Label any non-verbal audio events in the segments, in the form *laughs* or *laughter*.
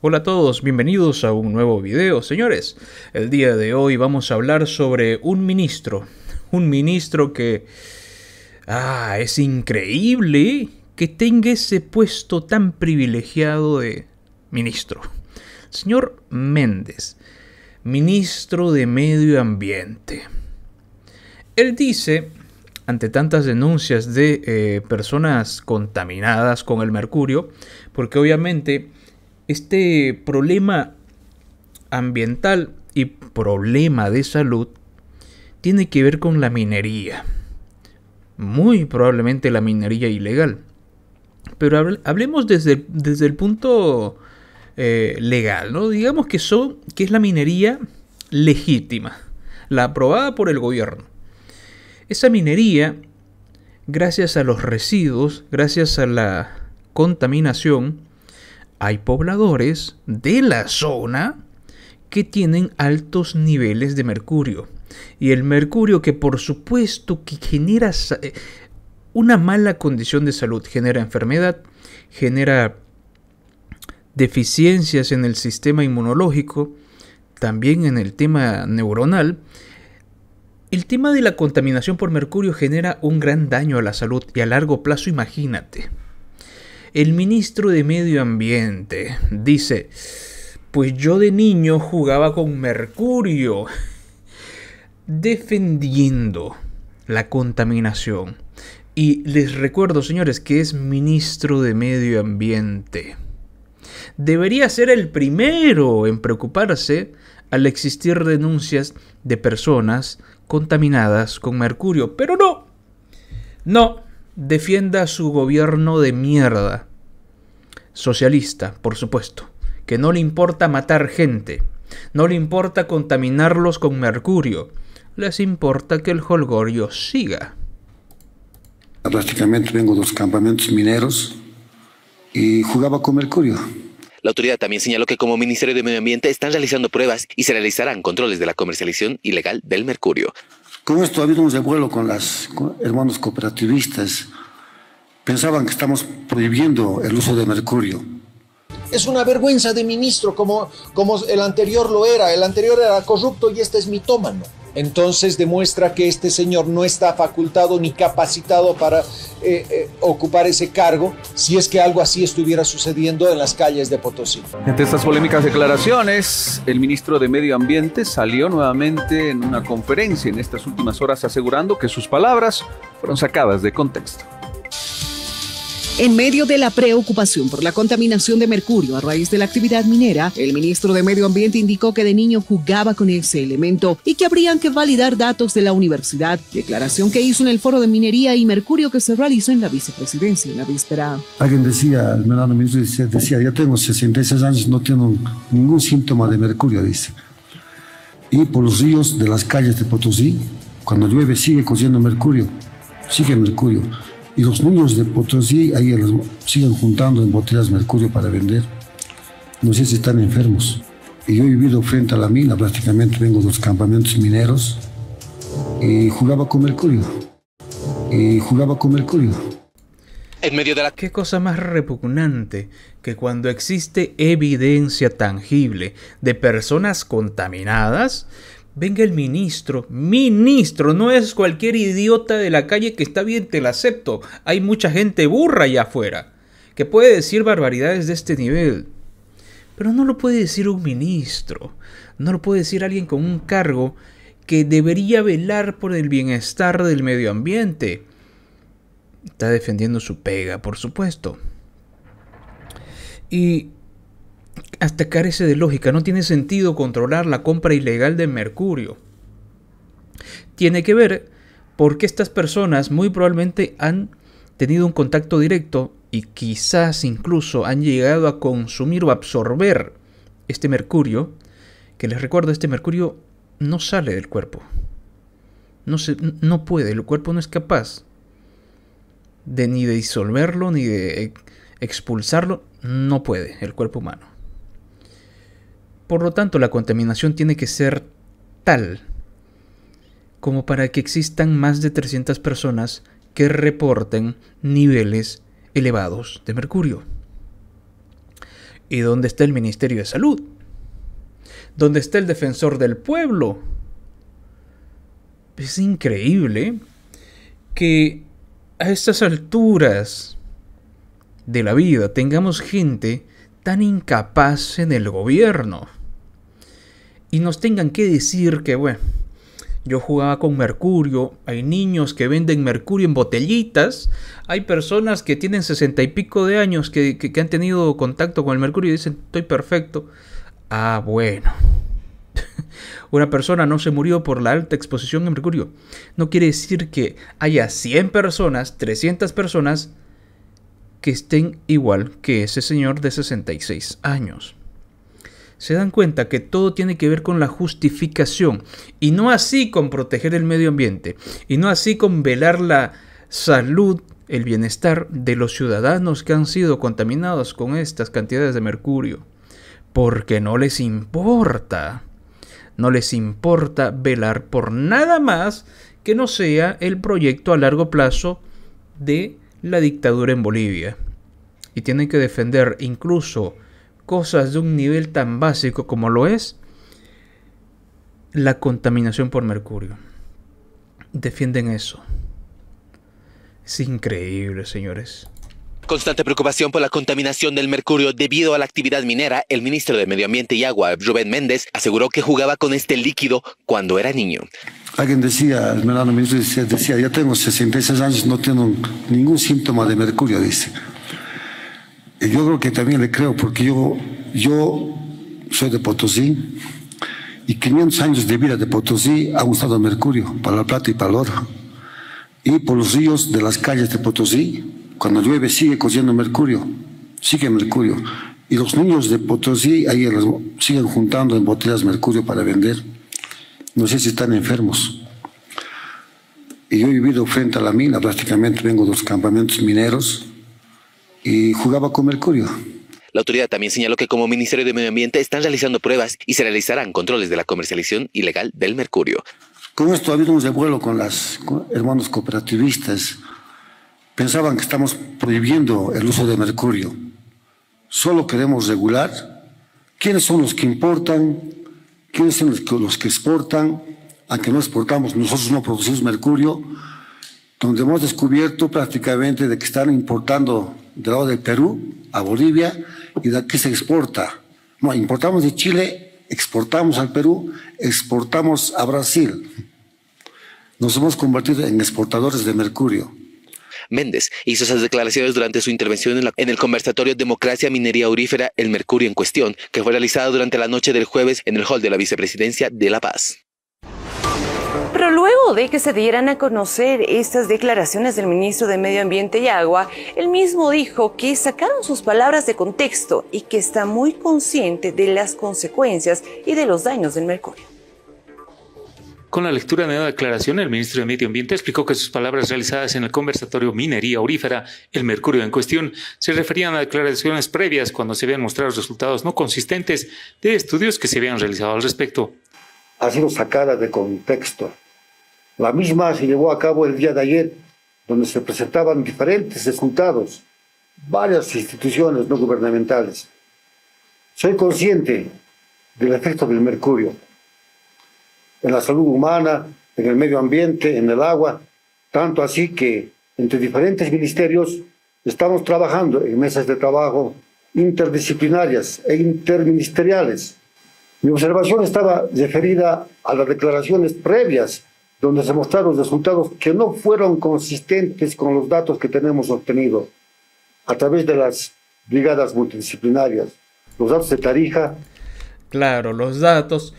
Hola a todos, bienvenidos a un nuevo video. Señores, el día de hoy vamos a hablar sobre un ministro. Un ministro que... Ah, es increíble que tenga ese puesto tan privilegiado de ministro. señor Méndez, ministro de Medio Ambiente. Él dice, ante tantas denuncias de eh, personas contaminadas con el mercurio, porque obviamente este problema ambiental y problema de salud tiene que ver con la minería. Muy probablemente la minería ilegal. Pero hablemos desde, desde el punto eh, legal, ¿no? Digamos que, son, que es la minería legítima, la aprobada por el gobierno. Esa minería, gracias a los residuos, gracias a la contaminación, hay pobladores de la zona que tienen altos niveles de mercurio. Y el mercurio que por supuesto que genera eh, una mala condición de salud, genera enfermedad, genera deficiencias en el sistema inmunológico, también en el tema neuronal, el tema de la contaminación por mercurio genera un gran daño a la salud y a largo plazo, imagínate. El ministro de Medio Ambiente dice, pues yo de niño jugaba con mercurio, defendiendo la contaminación. Y les recuerdo, señores, que es ministro de Medio Ambiente. Debería ser el primero en preocuparse al existir denuncias de personas contaminadas con mercurio. Pero no, no, defienda su gobierno de mierda socialista, por supuesto, que no le importa matar gente, no le importa contaminarlos con mercurio, les importa que el holgorio siga. Prácticamente vengo de los campamentos mineros y jugaba con mercurio. La autoridad también señaló que como Ministerio de Medio Ambiente están realizando pruebas y se realizarán controles de la comercialización ilegal del mercurio. Con esto ha habido un revuelo con los hermanos cooperativistas, pensaban que estamos prohibiendo el uso de mercurio. Es una vergüenza de ministro como, como el anterior lo era. El anterior era corrupto y este es mitómano. Entonces demuestra que este señor no está facultado ni capacitado para eh, eh, ocupar ese cargo si es que algo así estuviera sucediendo en las calles de Potosí. Ante estas polémicas declaraciones, el ministro de Medio Ambiente salió nuevamente en una conferencia en estas últimas horas asegurando que sus palabras fueron sacadas de contexto. En medio de la preocupación por la contaminación de mercurio a raíz de la actividad minera, el ministro de Medio Ambiente indicó que de niño jugaba con ese elemento y que habrían que validar datos de la universidad, declaración que hizo en el foro de minería y mercurio que se realizó en la vicepresidencia en la víspera. Alguien decía, el menor ministro decía, ya tengo 66 años, no tengo ningún síntoma de mercurio, dice. Y por los ríos de las calles de Potosí, cuando llueve sigue cociendo mercurio, sigue mercurio. Y los niños de Potosí ahí siguen juntando en botellas mercurio para vender. No sé si están enfermos. Y yo he vivido frente a la mina, prácticamente vengo de los campamentos mineros y jugaba con mercurio. Y jugaba con mercurio. En medio de la... ¿Qué cosa más repugnante que cuando existe evidencia tangible de personas contaminadas, venga el ministro, ministro, no es cualquier idiota de la calle que está bien, te la acepto, hay mucha gente burra allá afuera, que puede decir barbaridades de este nivel, pero no lo puede decir un ministro, no lo puede decir alguien con un cargo que debería velar por el bienestar del medio ambiente. Está defendiendo su pega, por supuesto. Y hasta carece de lógica. No tiene sentido controlar la compra ilegal de mercurio. Tiene que ver porque estas personas muy probablemente han tenido un contacto directo y quizás incluso han llegado a consumir o absorber este mercurio, que les recuerdo, este mercurio no sale del cuerpo. No, se, no puede, el cuerpo no es capaz de ni de disolverlo, ni de expulsarlo, no puede el cuerpo humano. Por lo tanto, la contaminación tiene que ser tal como para que existan más de 300 personas que reporten niveles elevados de mercurio. ¿Y dónde está el Ministerio de Salud? ¿Dónde está el defensor del pueblo? Es increíble que a estas alturas de la vida tengamos gente tan incapaz en el gobierno y nos tengan que decir que, bueno, yo jugaba con mercurio, hay niños que venden mercurio en botellitas, hay personas que tienen sesenta y pico de años que, han tenido contacto con el mercurio y dicen, estoy perfecto. Ah, bueno. *laughs* Una persona no se murió por la alta exposición en mercurio. No quiere decir que haya 100 personas, 300 personas que estén igual que ese señor de 66 años se dan cuenta que todo tiene que ver con la justificación y no así con proteger el medio ambiente y no así con velar la salud, el bienestar de los ciudadanos que han sido contaminados con estas cantidades de mercurio. Porque no les importa. No les importa velar por nada más que no sea el proyecto a largo plazo de la dictadura en Bolivia. Y tienen que defender incluso cosas de un nivel tan básico como lo es la contaminación por mercurio. Defienden eso. Es increíble, señores. Constante preocupación por la contaminación del mercurio debido a la actividad minera, el ministro de Medio Ambiente y Agua, Rubén Méndez, aseguró que jugaba con este líquido cuando era niño. Alguien decía, el ministro decía, decía, ya tengo 66 años, no tengo ningún síntoma de mercurio, dice yo creo que también le creo, porque yo, yo soy de Potosí y 500 años de vida de Potosí ha gustado Mercurio, para la plata y para el oro. Y por los ríos de las calles de Potosí, cuando llueve sigue cogiendo Mercurio, sigue Mercurio. Y los niños de Potosí ahí siguen juntando en botellas Mercurio para vender. No sé si están enfermos. Y yo he vivido frente a la mina, prácticamente vengo de los campamentos mineros y jugaba con mercurio. La autoridad también señaló que como Ministerio de Medio Ambiente están realizando pruebas y se realizarán controles de la comercialización ilegal del mercurio. Con esto ha habido un revuelo con los hermanos cooperativistas. Pensaban que estamos prohibiendo el uso de mercurio. Solo queremos regular quiénes son los que importan, quiénes son los que, a que no exportamos, nosotros no producimos mercurio, donde hemos descubierto prácticamente de que están importando del lado del Perú a Bolivia y de aquí se exporta. No, importamos de Chile, exportamos al Perú, exportamos a Brasil. Nos hemos convertido en exportadores de mercurio. Méndez hizo esas declaraciones durante su intervención en, en, el conversatorio Democracia, Minería Aurífera, el Mercurio en Cuestión, que fue realizado durante la noche del jueves en el hall de la Vicepresidencia de La Paz. Pero luego de que se dieran a conocer estas declaraciones del ministro de Medio Ambiente y Agua, él mismo dijo que sacaron sus palabras de contexto y que está muy consciente de las consecuencias y de los daños del mercurio. Con la lectura de la declaración, el ministro de Medio Ambiente explicó que sus palabras realizadas en el conversatorio Minería Aurífera, el mercurio en cuestión, se referían a declaraciones previas cuando se habían mostrado resultados no consistentes de estudios que se habían realizado al respecto ha sido sacada de contexto. La misma se llevó a cabo el día de ayer, donde se presentaban diferentes resultados, varias instituciones no gubernamentales. Soy consciente del efecto del mercurio en la salud humana, en el medio ambiente, en el agua, tanto así que entre diferentes ministerios estamos trabajando en mesas de trabajo interdisciplinarias e interministeriales mi observación estaba referida a las declaraciones previas, donde se mostraron resultados que no fueron consistentes con los datos que tenemos obtenidos a través de las brigadas multidisciplinarias. Los datos de Tarija. Claro, los datos.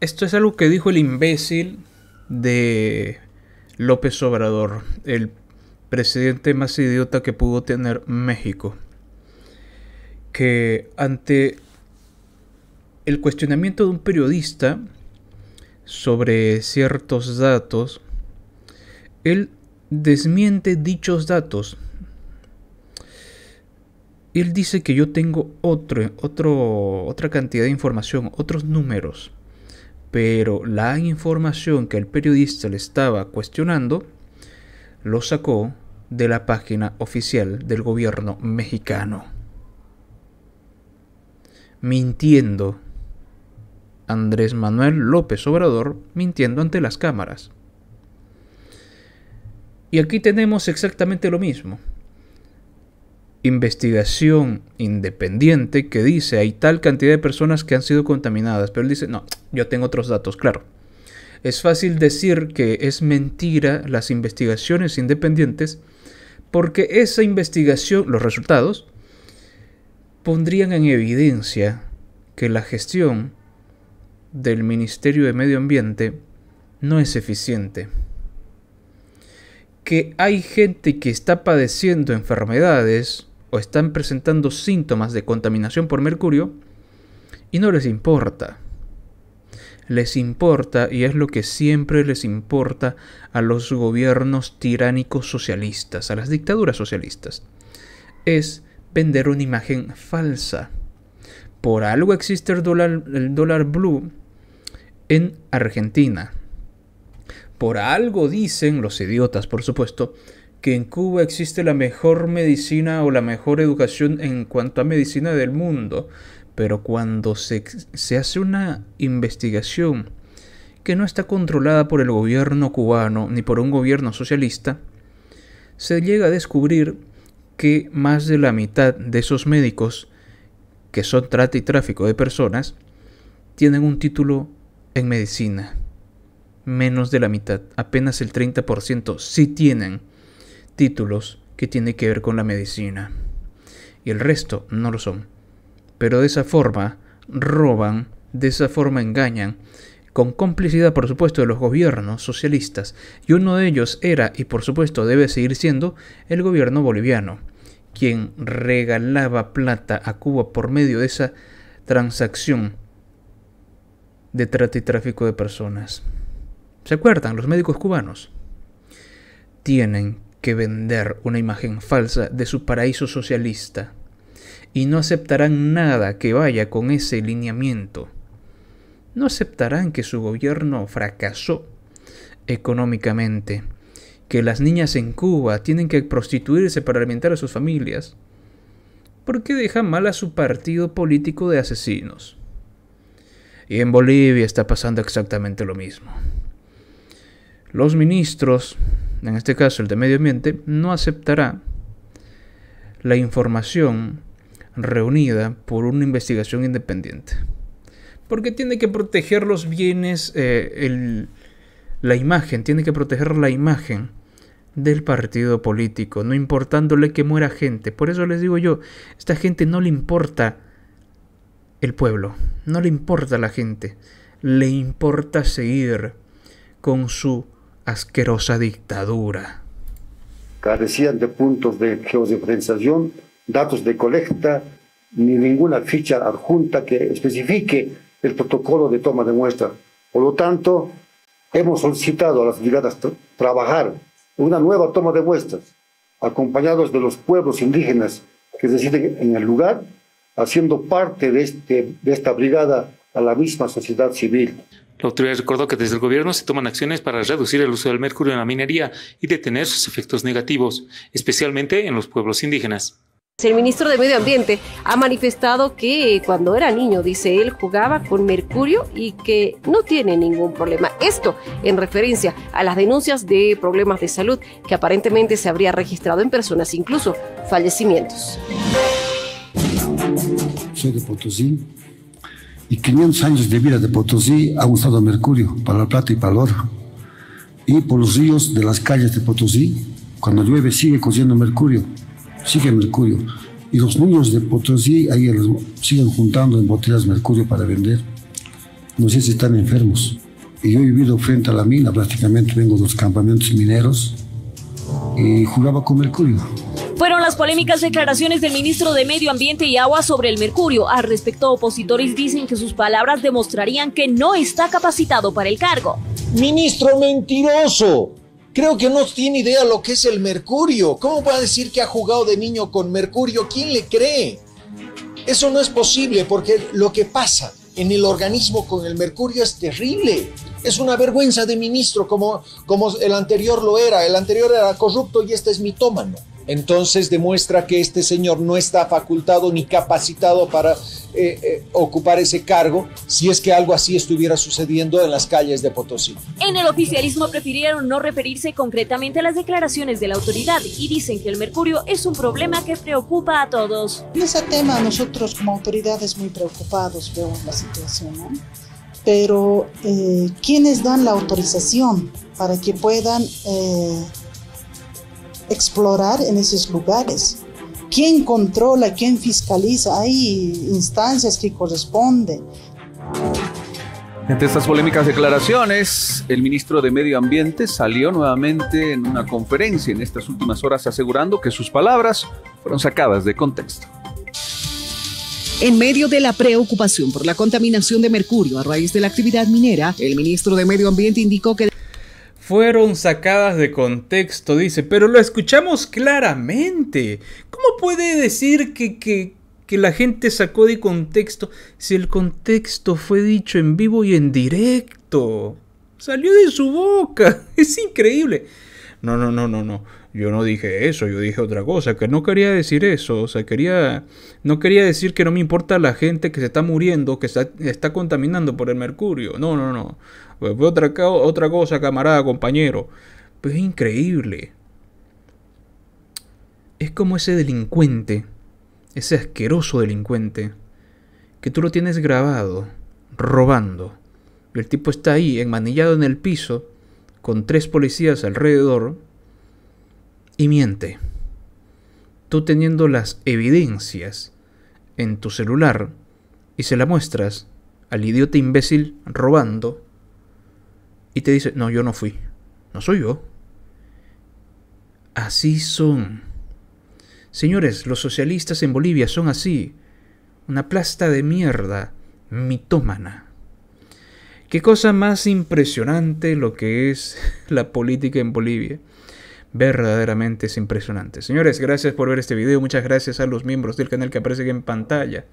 Esto es algo que dijo el imbécil de López Obrador, el presidente más idiota que pudo tener México. Que ante el cuestionamiento de un periodista sobre ciertos datos, él desmiente dichos datos. Él dice que yo tengo otro, otro, otra cantidad de información, otros números. Pero la información que el periodista le estaba cuestionando lo sacó de la página oficial del gobierno mexicano. Mintiendo Andrés Manuel López Obrador mintiendo ante las cámaras. Y aquí tenemos exactamente lo mismo. Investigación independiente que dice hay tal cantidad de personas que han sido contaminadas, pero él dice, no, yo tengo otros datos, claro. Es fácil decir que es mentira las investigaciones independientes porque esa investigación, los resultados, pondrían en evidencia que la gestión del Ministerio de Medio Ambiente no es eficiente. Que hay gente que está padeciendo enfermedades o están presentando síntomas de contaminación por mercurio y no les importa. Les importa, y es lo que siempre les importa a los gobiernos tiránicos socialistas, a las dictaduras socialistas, es vender una imagen falsa. Por algo existe el dólar, blue en Argentina. Por algo dicen los idiotas, por supuesto, que en Cuba existe la mejor medicina o la mejor educación en cuanto a medicina del mundo, pero cuando se, hace una investigación que no está controlada por el gobierno cubano ni por un gobierno socialista, se llega a descubrir que más de la mitad de esos médicos que son trata y tráfico de personas tienen un título en medicina. Menos de la mitad, apenas el 30%, sí tienen títulos que tienen que ver con la medicina. Y el resto no lo son. Pero de esa forma roban, de esa forma engañan, con complicidad por supuesto de los gobiernos socialistas. Y uno de ellos era, y por supuesto debe seguir siendo, el gobierno boliviano, quien regalaba plata a Cuba por medio de esa transacción de trata y tráfico de personas. ¿Se acuerdan? Los médicos cubanos tienen que vender una imagen falsa de su paraíso socialista y no aceptarán nada que vaya con ese lineamiento. No aceptarán que su gobierno fracasó económicamente, que las niñas en Cuba tienen que prostituirse para alimentar a sus familias, porque deja mal a su partido político de asesinos. Y en Bolivia está pasando exactamente lo mismo. Los ministros, en este caso el de Medio Ambiente, no aceptará la información reunida por una investigación independiente. Porque tiene que proteger los bienes, eh, la imagen, tiene que proteger la imagen del partido político, no importándole que muera gente. Por eso les digo yo, esta gente no le importa el pueblo, no le importa la gente, le importa seguir con su asquerosa dictadura. Carecían de puntos de geodiferenciación, datos de colecta, ni ninguna ficha adjunta que especifique el protocolo de toma de muestra. Por lo tanto, hemos solicitado a las brigadas trabajar una nueva toma de muestras, acompañados de los pueblos indígenas que se residen en el lugar haciendo parte de, este, de esta brigada a la misma sociedad civil. La autoridad recordó que desde el gobierno se toman acciones para reducir el uso del mercurio en la minería y detener sus efectos negativos, especialmente en los pueblos indígenas. El ministro de Medio Ambiente ha manifestado que cuando era niño, dice él, jugaba con mercurio y que no tiene ningún problema. Esto en referencia a las denuncias de problemas de salud que aparentemente se habría registrado en personas, incluso fallecimientos soy de Potosí, y 500 años de vida de Potosí ha gustado Mercurio, para la plata y para el oro. Y por los ríos de las calles de Potosí, cuando llueve sigue cogiendo Mercurio, sigue Mercurio. Y los niños de Potosí ahí siguen juntando en botellas Mercurio para vender. No sé si están enfermos. Y yo he vivido frente a la mina, prácticamente vengo de los campamentos mineros y jugaba con Mercurio. Fueron las polémicas declaraciones del ministro de Medio Ambiente y Agua sobre el mercurio. Al respecto, opositores dicen que sus palabras demostrarían que no está capacitado para el cargo. Ministro mentiroso. Creo que no tiene idea lo que es el mercurio. ¿Cómo puede decir que ha jugado de niño con mercurio? ¿Quién le cree? Eso no es posible porque lo que pasa en el organismo con el mercurio es terrible. Es una vergüenza de ministro como, como el anterior lo era. El anterior era corrupto y este es mitómano entonces demuestra que este señor no está facultado ni capacitado para eh, eh, ocupar ese cargo si es que algo así estuviera sucediendo en las calles de Potosí. En el oficialismo prefirieron no referirse concretamente a las declaraciones de la autoridad y dicen que el mercurio es un problema que preocupa a todos. En ese tema nosotros como autoridades muy preocupados vemos la situación, ¿no? Pero eh, ¿quiénes dan la autorización para que puedan explorar en esos lugares. ¿Quién controla? ¿Quién fiscaliza? Hay instancias que corresponden. Ante estas polémicas declaraciones, el ministro de Medio Ambiente salió nuevamente en una conferencia en estas últimas horas asegurando que sus palabras fueron sacadas de contexto. En medio de la preocupación por la contaminación de mercurio a raíz de la actividad minera, el ministro de Medio Ambiente indicó que fueron sacadas de contexto, dice, pero lo escuchamos claramente. ¿Cómo puede decir que, la gente sacó de contexto si el contexto fue dicho en vivo y en directo? Salió de su boca, *laughs* es increíble. No, no, no, no, no. Yo no dije eso, yo dije otra cosa, que no quería decir eso, o sea, quería no quería decir que no me importa la gente que se está muriendo, que está, está contaminando por el mercurio. No, no, no. Pues fue otra, cosa, camarada, compañero. Pues es increíble. Es como ese delincuente, ese asqueroso delincuente, que tú lo tienes grabado, robando. Y el tipo está ahí, enmanillado en el piso, con tres policías alrededor, y miente. Tú teniendo las evidencias en tu celular y se la muestras al idiota imbécil robando, y te dice, no, yo no fui, no soy yo. Así son. Señores, los socialistas en Bolivia son así. Una plasta de mierda, mitómana. Qué cosa más impresionante lo que es *laughs* la política en Bolivia. Verdaderamente es impresionante. Señores, gracias por ver este video. Muchas gracias a los miembros del canal que aparecen en pantalla.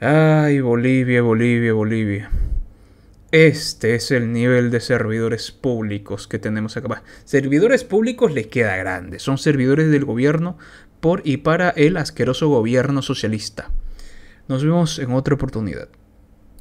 Ay, Bolivia, Bolivia, Bolivia. Este es el nivel de servidores públicos que tenemos acá. Servidores públicos les queda grande. Son servidores del gobierno por y para el asqueroso gobierno socialista. Nos vemos en otra oportunidad.